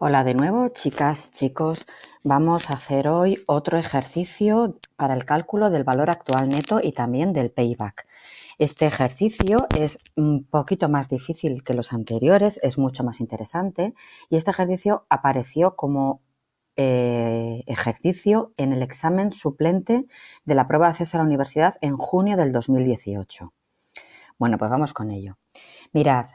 Hola de nuevo, chicas, chicos. Vamos a hacer hoy otro ejercicio para el cálculo del valor actual neto y también del payback. Este ejercicio es un poquito más difícil que los anteriores, es mucho más interesante y este ejercicio apareció como eh, ejercicio en el examen suplente de la prueba de acceso a la universidad en junio del 2018. Bueno, pues vamos con ello. Mirad,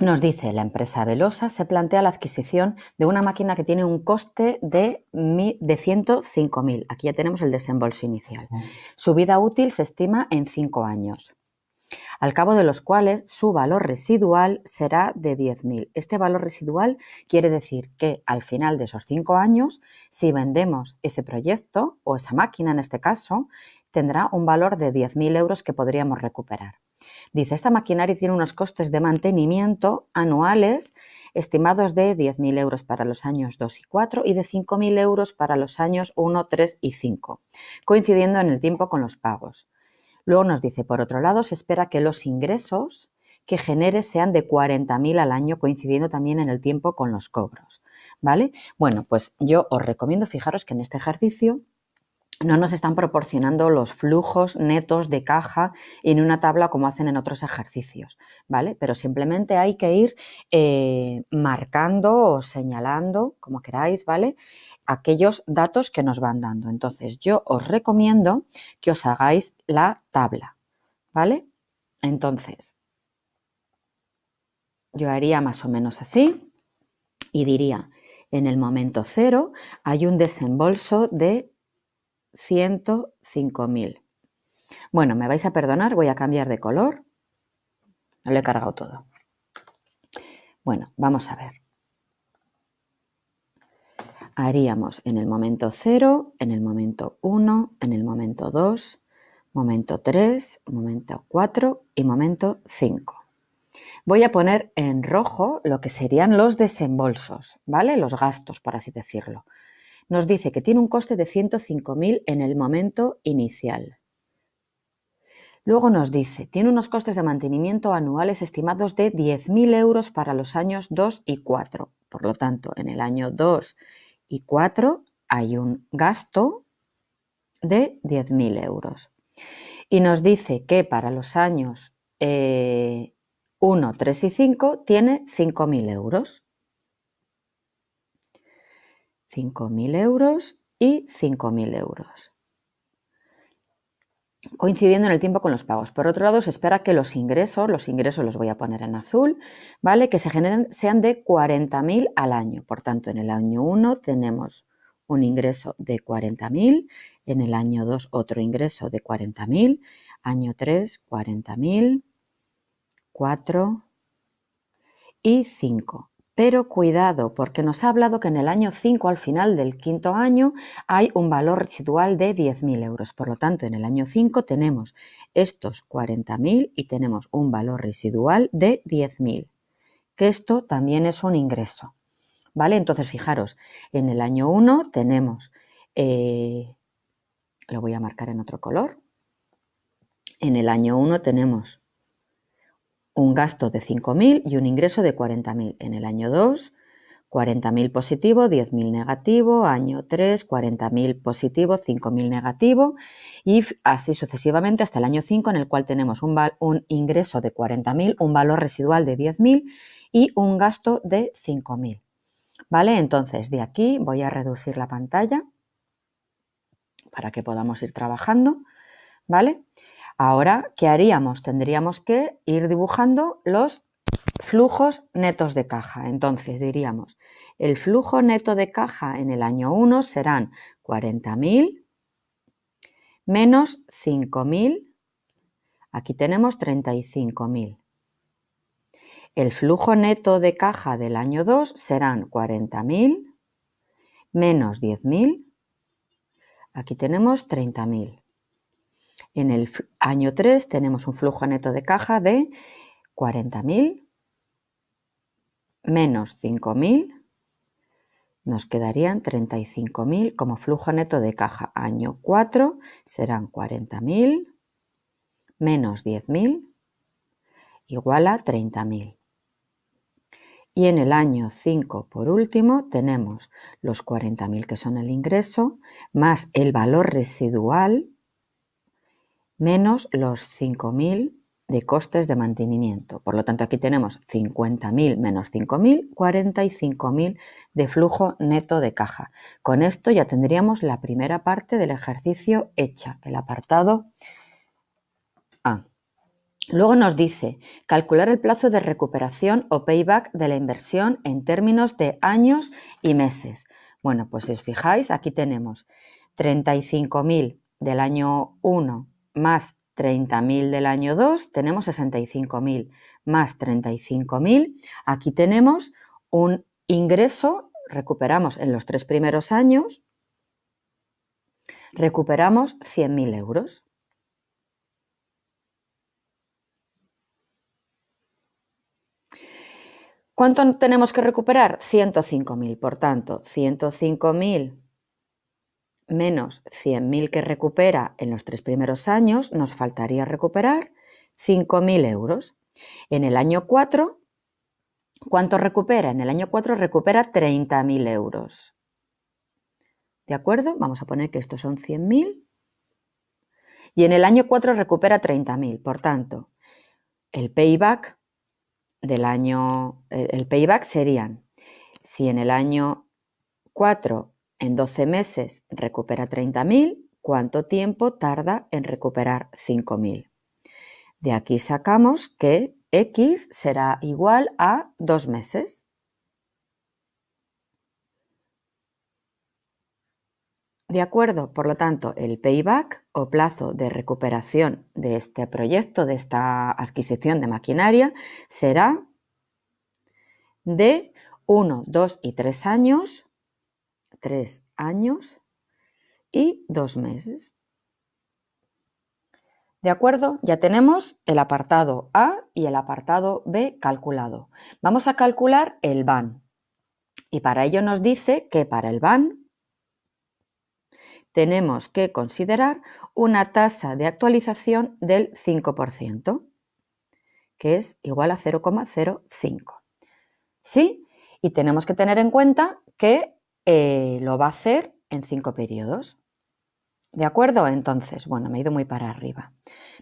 nos dice, la empresa Velosa se plantea la adquisición de una máquina que tiene un coste de, de 105.000. Aquí ya tenemos el desembolso inicial. Su vida útil se estima en 5 años, al cabo de los cuales su valor residual será de 10.000. Este valor residual quiere decir que al final de esos 5 años, si vendemos ese proyecto o esa máquina en este caso, tendrá un valor de 10.000 euros que podríamos recuperar. Dice, esta maquinaria tiene unos costes de mantenimiento anuales estimados de 10.000 euros para los años 2 y 4 y de 5.000 euros para los años 1, 3 y 5, coincidiendo en el tiempo con los pagos. Luego nos dice, por otro lado, se espera que los ingresos que genere sean de 40.000 al año, coincidiendo también en el tiempo con los cobros. ¿Vale? Bueno, pues yo os recomiendo, fijaros que en este ejercicio no nos están proporcionando los flujos netos de caja en una tabla como hacen en otros ejercicios, ¿vale? Pero simplemente hay que ir eh, marcando o señalando, como queráis, ¿vale? Aquellos datos que nos van dando. Entonces, yo os recomiendo que os hagáis la tabla, ¿vale? Entonces, yo haría más o menos así y diría, en el momento cero hay un desembolso de 105.000. Bueno, me vais a perdonar, voy a cambiar de color. No lo he cargado todo. Bueno, vamos a ver. Haríamos en el momento 0, en el momento 1, en el momento 2, momento 3, momento 4 y momento 5. Voy a poner en rojo lo que serían los desembolsos, ¿vale? Los gastos, por así decirlo nos dice que tiene un coste de 105.000 en el momento inicial. Luego nos dice, tiene unos costes de mantenimiento anuales estimados de 10.000 euros para los años 2 y 4. Por lo tanto, en el año 2 y 4 hay un gasto de 10.000 euros. Y nos dice que para los años 1, eh, 3 y 5 tiene 5.000 euros. 5.000 euros y 5.000 euros. Coincidiendo en el tiempo con los pagos. Por otro lado, se espera que los ingresos, los ingresos los voy a poner en azul, ¿vale? Que se generen, sean de 40.000 al año. Por tanto, en el año 1 tenemos un ingreso de 40.000, en el año 2 otro ingreso de 40.000, año 3 40.000, 4 y 5. Pero cuidado, porque nos ha hablado que en el año 5, al final del quinto año, hay un valor residual de 10.000 euros. Por lo tanto, en el año 5 tenemos estos 40.000 y tenemos un valor residual de 10.000, que esto también es un ingreso. ¿Vale? Entonces, fijaros, en el año 1 tenemos, eh, lo voy a marcar en otro color, en el año 1 tenemos un gasto de 5.000 y un ingreso de 40.000. En el año 2, 40.000 positivo, 10.000 negativo, año 3, 40.000 positivo, 5.000 negativo y así sucesivamente hasta el año 5 en el cual tenemos un, ingreso de 40.000, un valor residual de 10.000 y un gasto de 5.000. ¿Vale? Entonces de aquí voy a reducir la pantalla para que podamos ir trabajando. ¿Vale? Ahora, ¿qué haríamos? Tendríamos que ir dibujando los flujos netos de caja. Entonces diríamos, el flujo neto de caja en el año 1 serán 40.000 menos 5.000. Aquí tenemos 35.000. El flujo neto de caja del año 2 serán 40.000 menos 10.000. Aquí tenemos 30.000. En el año 3 tenemos un flujo neto de caja de 40.000 menos 5.000, nos quedarían 35.000 como flujo neto de caja. Año 4 serán 40.000 menos 10.000 igual a 30.000. Y en el año 5, por último, tenemos los 40.000 que son el ingreso, más el valor residual menos los 5.000 de costes de mantenimiento. Por lo tanto, aquí tenemos 50.000 menos 5.000, 45.000 de flujo neto de caja. Con esto ya tendríamos la primera parte del ejercicio hecha, el apartado A. Luego nos dice calcular el plazo de recuperación o payback de la inversión en términos de años y meses. Bueno, pues si os fijáis, aquí tenemos 35.000 del año 1 más 30.000 del año 2, tenemos 65.000. Más 35.000, aquí tenemos un ingreso, recuperamos en los tres primeros años, recuperamos 100.000 euros. ¿Cuánto tenemos que recuperar? 105.000. Por tanto, 105.000 menos 100.000 que recupera en los tres primeros años, nos faltaría recuperar 5.000 euros. En el año 4, ¿cuánto recupera? En el año 4 recupera 30.000 euros. ¿De acuerdo? Vamos a poner que estos son 100.000. Y en el año 4 recupera 30.000. Por tanto, el payback del año, el payback serían, si en el año 4 en 12 meses recupera 30.000, ¿cuánto tiempo tarda en recuperar 5.000? De aquí sacamos que X será igual a 2 meses. De acuerdo, por lo tanto, el payback o plazo de recuperación de este proyecto, de esta adquisición de maquinaria, será de 1, 2 y 3 años tres años y dos meses. ¿De acuerdo? Ya tenemos el apartado A y el apartado B calculado. Vamos a calcular el BAN. Y para ello nos dice que para el BAN tenemos que considerar una tasa de actualización del 5%, que es igual a 0,05. ¿Sí? Y tenemos que tener en cuenta que eh, lo va a hacer en cinco periodos. ¿De acuerdo? Entonces, bueno, me he ido muy para arriba.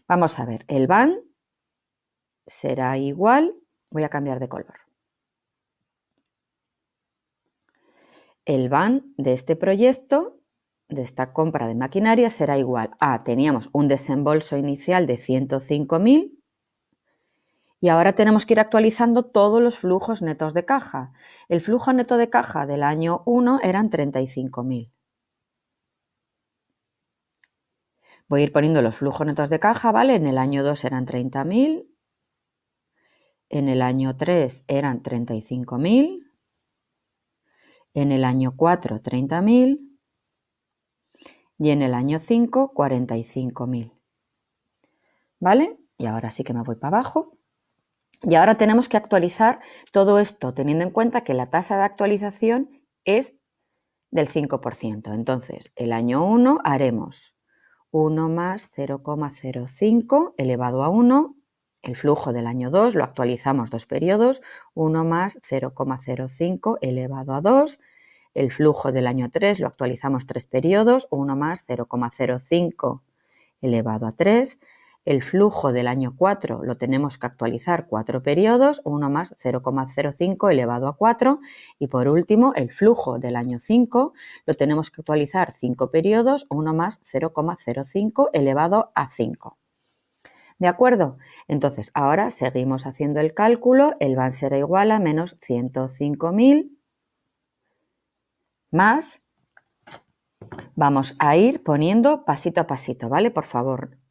Vamos a ver, el van será igual, voy a cambiar de color. El van de este proyecto, de esta compra de maquinaria, será igual a, teníamos un desembolso inicial de 105.000 y ahora tenemos que ir actualizando todos los flujos netos de caja. El flujo neto de caja del año 1 eran 35.000. Voy a ir poniendo los flujos netos de caja, ¿vale? En el año 2 eran 30.000. En el año 3 eran 35.000. En el año 4, 30.000 y en el año 5 45.000. ¿Vale? Y ahora sí que me voy para abajo. Y ahora tenemos que actualizar todo esto, teniendo en cuenta que la tasa de actualización es del 5%. Entonces, el año 1 haremos 1 más 0,05 elevado a 1, el flujo del año 2 lo actualizamos dos periodos, 1 más 0,05 elevado a 2, el flujo del año 3 lo actualizamos tres periodos, 1 más 0,05 elevado a 3, el flujo del año 4 lo tenemos que actualizar 4 periodos, 1 más 0,05 elevado a 4. Y por último, el flujo del año 5 lo tenemos que actualizar 5 periodos, 1 más 0,05 elevado a 5. ¿De acuerdo? Entonces, ahora seguimos haciendo el cálculo. El van será igual a menos 105.000 más. Vamos a ir poniendo pasito a pasito, ¿vale? Por favor,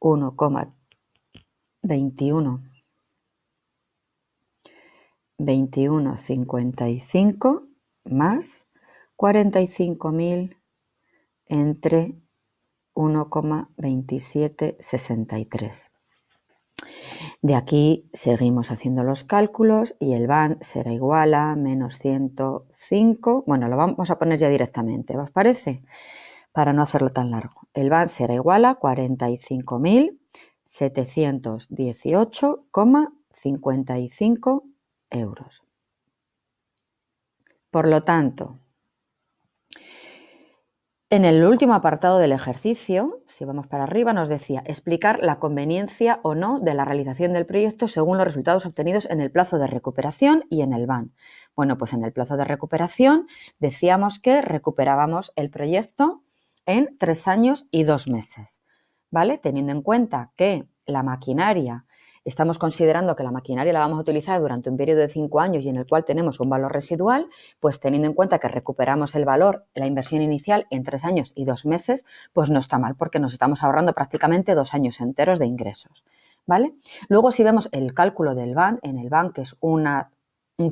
1,21, 21,55 más 45.000 entre 1,2763. De aquí seguimos haciendo los cálculos y el van será igual a menos 105. Bueno, lo vamos a poner ya directamente, ¿os parece? para no hacerlo tan largo. El VAN será igual a 45.718,55 euros. Por lo tanto, en el último apartado del ejercicio, si vamos para arriba, nos decía explicar la conveniencia o no de la realización del proyecto según los resultados obtenidos en el plazo de recuperación y en el BAN. Bueno, pues en el plazo de recuperación decíamos que recuperábamos el proyecto en tres años y dos meses, ¿vale? Teniendo en cuenta que la maquinaria, estamos considerando que la maquinaria la vamos a utilizar durante un periodo de cinco años y en el cual tenemos un valor residual, pues teniendo en cuenta que recuperamos el valor, la inversión inicial en tres años y dos meses, pues no está mal porque nos estamos ahorrando prácticamente dos años enteros de ingresos. ¿Vale? Luego, si vemos el cálculo del BAN, en el BAN, que es un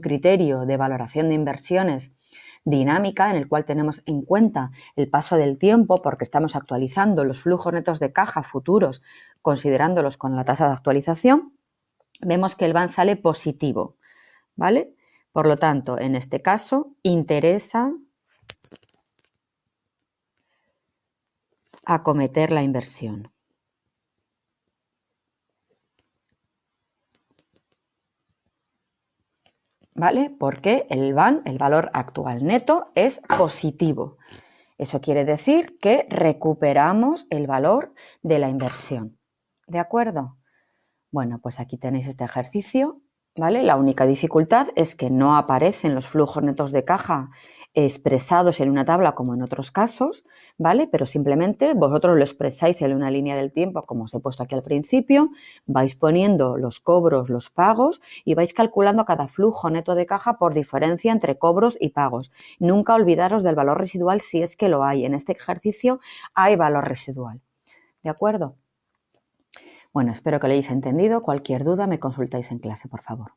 criterio de valoración de inversiones dinámica en el cual tenemos en cuenta el paso del tiempo porque estamos actualizando los flujos netos de caja futuros considerándolos con la tasa de actualización, vemos que el van sale positivo, ¿vale? Por lo tanto, en este caso, interesa acometer la inversión. ¿vale? Porque el VAN, el valor actual neto, es positivo. Eso quiere decir que recuperamos el valor de la inversión. ¿De acuerdo? Bueno, pues aquí tenéis este ejercicio ¿vale? La única dificultad es que no aparecen los flujos netos de caja expresados en una tabla como en otros casos, ¿vale? Pero simplemente vosotros lo expresáis en una línea del tiempo, como os he puesto aquí al principio, vais poniendo los cobros, los pagos y vais calculando cada flujo neto de caja por diferencia entre cobros y pagos. Nunca olvidaros del valor residual si es que lo hay. En este ejercicio hay valor residual. ¿De acuerdo? Bueno, espero que lo hayáis entendido. Cualquier duda me consultáis en clase, por favor.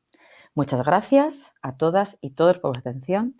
Muchas gracias a todas y todos por vuestra atención